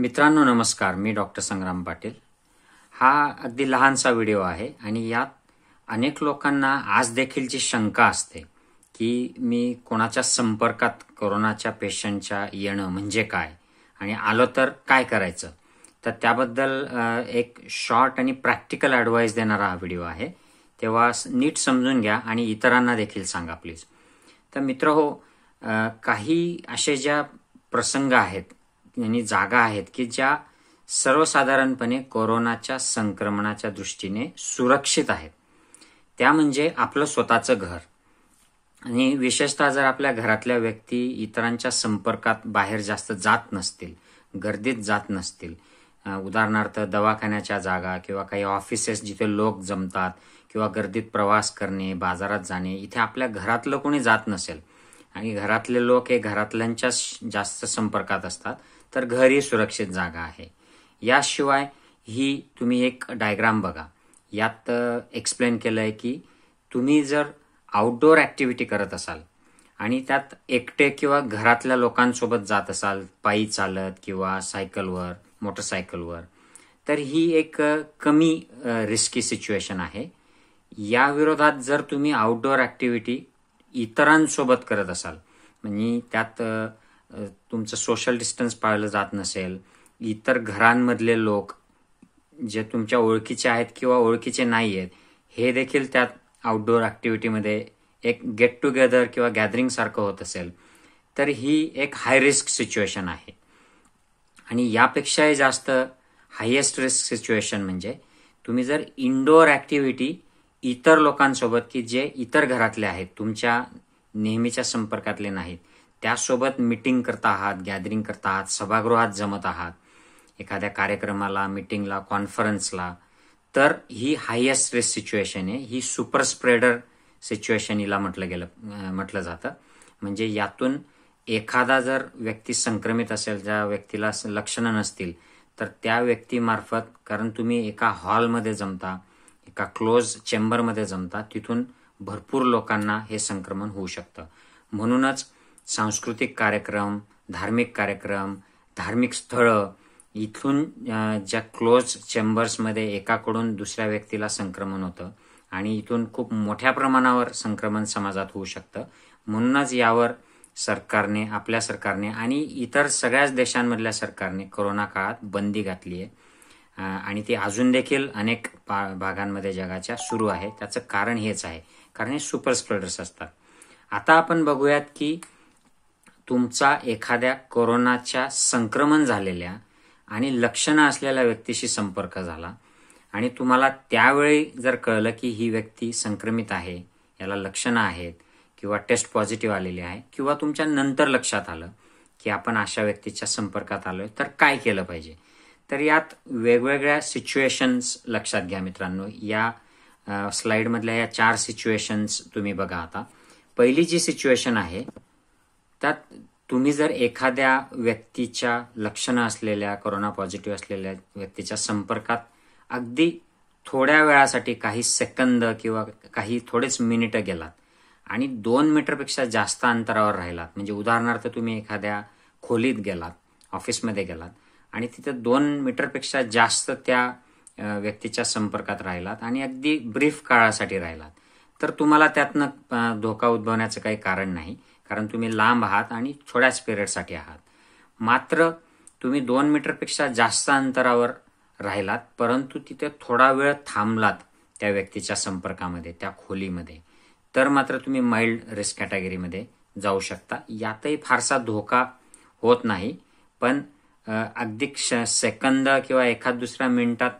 मित्रांनो नमस्कार मी डॉक्टर संग्राम पाटील हा अगदी लहानसा व्हिडिओ आहे आणि यात अनेक लोकांना आज देखील जी शंका असते की मी कोणाच्या संपर्कात कोरोनाच्या पेशंटच्या येणं म्हणजे काय आणि आलो तर काय करायचं तर त्याबद्दल एक शॉर्ट आणि प्रॅक्टिकल ॲडवाईस देणारा हा व्हिडिओ आहे तेव्हा नीट समजून घ्या आणि इतरांना देखील सांगा प्लीज तर मित्र हो काही असे ज्या प्रसंग आहेत आणि जागा आहेत की ज्या सर्वसाधारणपणे कोरोनाच्या संक्रमणाच्या दृष्टीने सुरक्षित आहेत त्या म्हणजे आपलं स्वतःचं घर आणि विशेषतः जर आपल्या घरातल्या व्यक्ती इतरांच्या संपर्कात बाहेर जास्त जात नसतील गर्दीत जात नसतील उदाहरणार्थ दवाखान्याच्या जागा किंवा काही ऑफिसेस जिथे लोक जमतात किंवा गर्दीत प्रवास करणे बाजारात जाणे इथे आपल्या घरातलं कोणी जात नसेल आणि घरातले लोक हे घरातल्यांच्या जास्त संपर्कात असतात तर घरी सुरक्षित जागा आहे याशिवाय ही तुम्ही एक डायग्राम बघा यात एक्सप्लेन केलं आहे की तुम्ही जर आउटडोर ॲक्टिव्हिटी करत असाल आणि त्यात एकटे किंवा घरातल्या लोकांसोबत जात असाल पायी चालत किंवा सायकलवर मोटरसायकलवर तर ही एक कमी रिस्की सिच्युएशन आहे या विरोधात जर तुम्ही आउटडोअर ॲक्टिव्हिटी इतरांसोबत करत असाल म्हणजे त्यात तुमचं सोशल डिस्टन्स पाळलं जात नसेल इतर घरांमधले लोक जे तुमच्या ओळखीचे आहेत किंवा ओळखीचे नाही आहेत हे देखील त्यात आउटडोअर ॲक्टिव्हिटीमध्ये एक गेट टुगेदर किंवा गॅदरिंगसारखं होत असेल तर ही एक हाय रिस्क सिच्युएशन आहे आणि यापेक्षाही जास्त हायेस्ट रिस्क सिच्युएशन म्हणजे तुम्ही जर इनडोअर ॲक्टिव्हिटी इतर लोकांसोबत की जे इतर घरातले आहेत तुमच्या नेहमीच्या संपर्कातले नाहीत त्यासोबत मिटिंग करता आहात गॅदरिंग करता आहात सभागृहात जमत आहात एखाद्या कार्यक्रमाला मिटिंगला कॉन्फरन्सला तर ही हायेस्ट रिस्क सिच्युएशन आहे ही सुपर स्प्रेडर सिच्युएशन हिला म्हटलं गेलं म्हटलं जातं म्हणजे यातून एखादा जर व्यक्ती संक्रमित असेल ज्या व्यक्तीला लक्षणं नसतील तर त्या व्यक्तीमार्फत कारण तुम्ही एका हॉलमध्ये जमता एका क्लोज चेंबरमध्ये जमता तिथून भरपूर लोकांना हे संक्रमण होऊ शकतं म्हणूनच सांस्कृतिक कार्यक्रम धार्मिक कार्यक्रम धार्मिक स्थळं इथून ज्या क्लोज चेंबर्समध्ये एकाकडून दुसऱ्या व्यक्तीला संक्रमण होतं आणि इथून खूप मोठ्या प्रमाणावर संक्रमण समाजात होऊ शकतं म्हणूनच यावर सरकारने आपल्या सरकारने आणि इतर सगळ्याच देशांमधल्या सरकारने कोरोना काळात बंदी घातली आहे आणि ती अजून देखील अनेक भागांमध्ये जगाच्या सुरू आहे त्याचं कारण हेच आहे कारण हे सुपर स्प्रेडर्स असतात आता आपण बघूयात की तुमचा एखाद्या कोरोनाच्या संक्रमण झालेल्या आणि लक्षणं असलेल्या व्यक्तीशी संपर्क झाला आणि तुम्हाला त्यावेळी जर कळलं की ही व्यक्ती संक्रमित आहे याला लक्षणं आहेत किंवा टेस्ट पॉझिटिव्ह आलेली आहे किंवा तुमच्या नंतर लक्षात आलं की आपण अशा व्यक्तीच्या संपर्कात आलो तर काय केलं पाहिजे तर यात वेगवेगळ्या सिच्युएशन्स लक्षात घ्या मित्रांनो या स्लाईडमधल्या या चार सिच्युएशन्स तुम्ही बघा आता पहिली जी सिच्युएशन आहे त्यात तुम्ही जर एखाद्या व्यक्तीच्या लक्षणं असलेल्या कोरोना पॉझिटिव्ह असलेल्या व्यक्तीच्या संपर्कात अगदी थोड्या वेळासाठी काही सेकंद किंवा काही थोडेच मिनिटं गेलात आणि दोन मीटरपेक्षा जास्त अंतरावर राहिलात म्हणजे उदाहरणार्थ तुम्ही एखाद्या खोलीत गेलात ऑफिसमध्ये गेलात आणि तिथे दोन मीटरपेक्षा जास्त त्या व्यक्तीच्या संपर्कात राहिलात आणि अगदी ब्रीफ काळासाठी राहिलात तर तुम्हाला त्यातनं धोका उद्भवण्याचं काही कारण नाही कारण तुम्ही लांब आहात आणि थोड्याच पिरियडसाठी आहात मात्र तुम्ही दोन मीटरपेक्षा जास्त अंतरावर राहिलात परंतु तिथे थोडा वेळ थांबलात त्या व्यक्तीच्या संपर्कामध्ये त्या खोलीमध्ये तर मात्र तुम्ही माइल्ड रिस्क कॅटेगरीमध्ये जाऊ शकता यातही फारसा धोका होत नाही पण अगदी क्ष सेकंद किंवा एखाद दुसऱ्या मिनिटात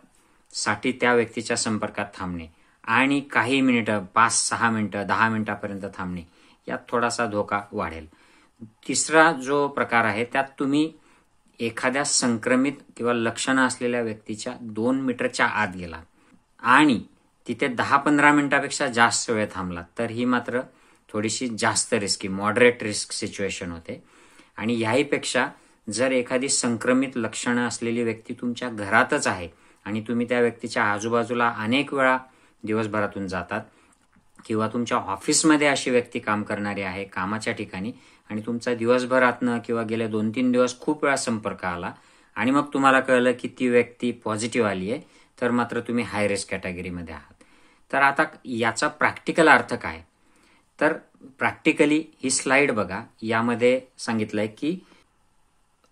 साठी त्या व्यक्तीच्या संपर्कात थांबणे आणि काही मिनिटं पाच सहा मिनटं दहा मिनिटापर्यंत थांबणे यात थोडासा धोका वाढेल तिसरा जो प्रकार आहे त्यात तुम्ही एखाद्या संक्रमित किंवा लक्षणं असलेल्या व्यक्तीच्या दोन मीटरच्या आत गेला आणि तिथे दहा पंधरा मिनिटापेक्षा जास्त वेळ थांबला तर ही मात्र थोडीशी जास्त रिस्की मॉडरेट रिस्क सिच्युएशन होते आणि ह्याहीपेक्षा जर एखादी संक्रमित लक्षणं असलेली व्यक्ती तुमच्या घरातच आहे आणि तुम्ही त्या व्यक्तीच्या आजूबाजूला अनेक वेळा दिवसभरातून जातात किंवा तुमच्या ऑफिसमध्ये अशी व्यक्ती काम करणारी आहे कामाच्या ठिकाणी आणि तुमचा दिवसभरातनं किंवा गेले दोन तीन दिवस खूप वेळा संपर्क आला आणि मग तुम्हाला कळलं की ती व्यक्ती पॉझिटिव्ह आली आहे तर मात्र तुम्ही हाय रिस्क कॅटेगरीमध्ये आहात तर आता याचा प्रॅक्टिकल अर्थ काय तर प्रॅक्टिकली ही स्लाइड बघा यामध्ये सांगितलंय की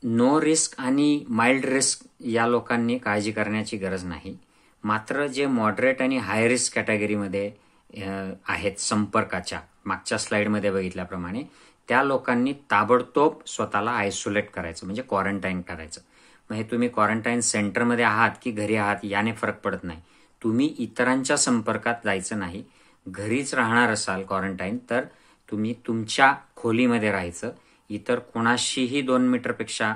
नो रिस्क आणि माइल्ड रिस्क या लोकांनी काळजी करण्याची गरज नाही मात्र जे मॉडरेट आणि हाय रिस्क कॅटेगरीमध्ये आहेत संपर्काच्या मागच्या स्लाईडमध्ये बघितल्याप्रमाणे त्या लोकांनी ताबडतोब स्वतःला आयसोलेट करायचं म्हणजे क्वारंटाईन करायचं मग हे तुम्ही क्वारंटाईन सेंटरमध्ये आहात की घरी आहात याने फरक पडत नाही तुम्ही इतरांच्या संपर्कात जायचं नाही घरीच राहणार असाल क्वारंटाईन तर तुम्ही तुमच्या खोलीमध्ये राहायचं इतर कोणाशीही दोन मीटरपेक्षा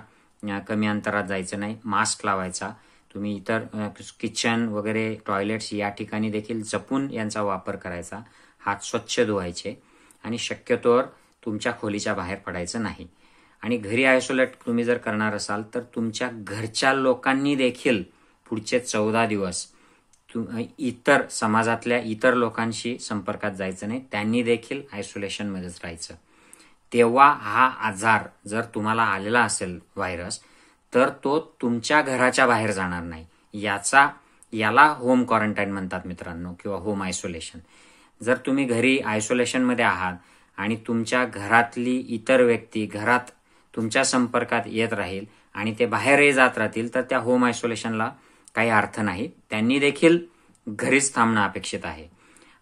कमी अंतरात जायचं नाही मास्क लावायचा तुम्ही इतर किचन वगैरे टॉयलेट्स या ठिकाणी देखील जपून यांचा वापर करायचा हात स्वच्छ धुवायचे आणि शक्यतोवर तुमच्या खोलीच्या बाहेर पडायचं नाही आणि घरी आयसोलेट तुम्ही जर करणार असाल तर तुमच्या घरच्या लोकांनी देखील पुढचे चौदा दिवस इतर समाजातल्या इतर लोकांशी संपर्कात जायचं नाही त्यांनी देखील आयसोलेशनमध्येच राहायचं तेव्हा हा आजार जर तुम्हाला आलेला असेल व्हायरस तर तो तुमच्या घराच्या बाहेर जाणार नाही याचा याला होम क्वारंटाईन म्हणतात मित्रांनो किंवा होम आयसोलेशन जर तुम्ही घरी आयसोलेशनमध्ये आहात आणि तुमच्या घरातली इतर व्यक्ती घरात तुमच्या संपर्कात येत राहील आणि ते बाहेरही जात राहतील तर त्या होम आयसोलेशनला काही अर्थ नाही त्यांनी देखील घरीच थांबणं अपेक्षित आहे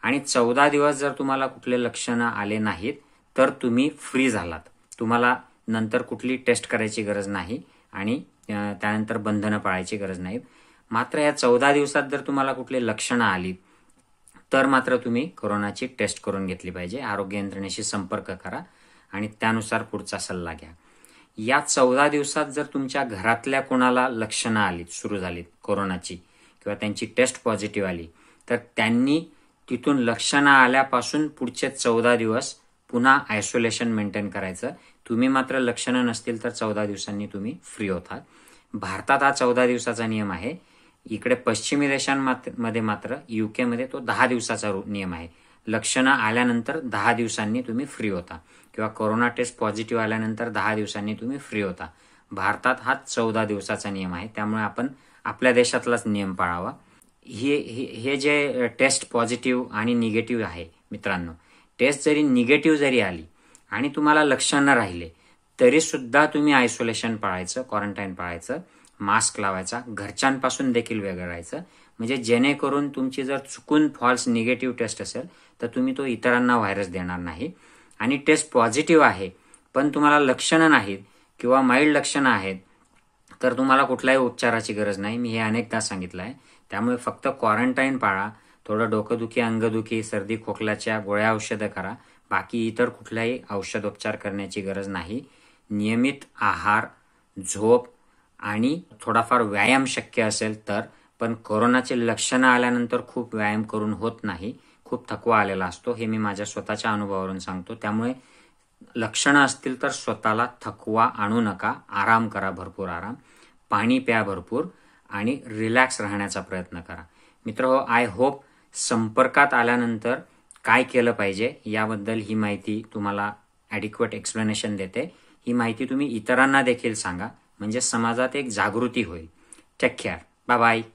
आणि चौदा दिवस जर तुम्हाला कुठले लक्षणं आले नाहीत तर तुम्ही फ्री झालात तुम्हाला नंतर कुठली टेस्ट करायची गरज नाही आणि त्यानंतर बंधनं पाळायची गरज नाही मात्र या चौदा दिवसात जर तुम्हाला कुठली लक्षणं आली तर मात्र तुम्ही कोरोनाची टेस्ट करून घेतली पाहिजे आरोग्य यंत्रणेशी संपर्क करा आणि त्यानुसार पुढचा सल्ला घ्या या चौदा दिवसात जर तुमच्या घरातल्या कोणाला लक्षणं आली सुरू झालीत कोरोनाची किंवा त्यांची टेस्ट पॉझिटिव्ह आली तर त्यांनी तिथून लक्षणं आल्यापासून पुढचे चौदा दिवस पुन्हा आयसोलेशन मेंटेन करायचं तुम्ही मात्र लक्षणं नसतील तर चौदा दिवसांनी तुम्ही फ्री होतात भारतात हा चौदा दिवसाचा नियम आहे इकडे पश्चिमी देशांमध्ये मात्र युकेमध्ये तो दहा दिवसाचा नियम आहे लक्षणं आल्यानंतर दहा दिवसांनी तुम्ही फ्री होता किंवा कोरोना टेस्ट पॉझिटिव्ह आल्यानंतर दहा दिवसांनी तुम्ही फ्री होता भारतात हा चौदा दिवसाचा नियम आहे त्यामुळे आपण आपल्या देशातलाच नियम पाळावा हे हे जे टेस्ट पॉझिटिव्ह आणि निगेटिव्ह आहे मित्रांनो टेस्ट जरी निगेटिव्ह जरी आली आणि तुम्हाला लक्षण राहिले तरी सुद्धा तुम्ही आयसोलेशन पाळायचं क्वारंटाईन पाळायचं मास्क लावायचा घरच्यांपासून देखील वेगळं राहायचं म्हणजे जेणेकरून तुमची जर चुकून फॉल्स निगेटिव्ह टेस्ट असेल तर तुम्ही तो इतरांना व्हायरस देणार नाही आणि टेस्ट पॉझिटिव्ह आहे पण तुम्हाला लक्षणं नाहीत किंवा माइल्ड लक्षणं आहेत तर तुम्हाला कुठल्याही उपचाराची गरज नाही मी हे अनेकदा सांगितलं आहे त्यामुळे फक्त क्वारंटाईन पाळा थोडं डोकंदुखी अंगदुखी सर्दी खोकल्याच्या गोळ्या औषधं करा बाकी इतर कुठलाही औषधोपचार करण्याची गरज नाही नियमित आहार झोप आणि थोडाफार व्यायाम शक्य असेल तर पण कोरोनाचे लक्षणं आल्यानंतर खूप व्यायाम करून होत नाही खूप थकवा आलेला असतो हे मी माझ्या स्वतःच्या अनुभवावरून सांगतो त्यामुळे लक्षणं असतील तर स्वतःला थकवा आणू नका आराम करा भरपूर आराम पाणी प्या भरपूर आणि रिलॅक्स राहण्याचा प्रयत्न करा मित्र आय होप संपर्कात आल्यानंतर काय केलं पाहिजे याबद्दल ही माहिती तुम्हाला ॲडिक्वेट एक्सप्लेनेशन देते ही माहिती तुम्ही इतरांना देखील सांगा म्हणजे समाजात एक जागृती होईल टेक केअर बाय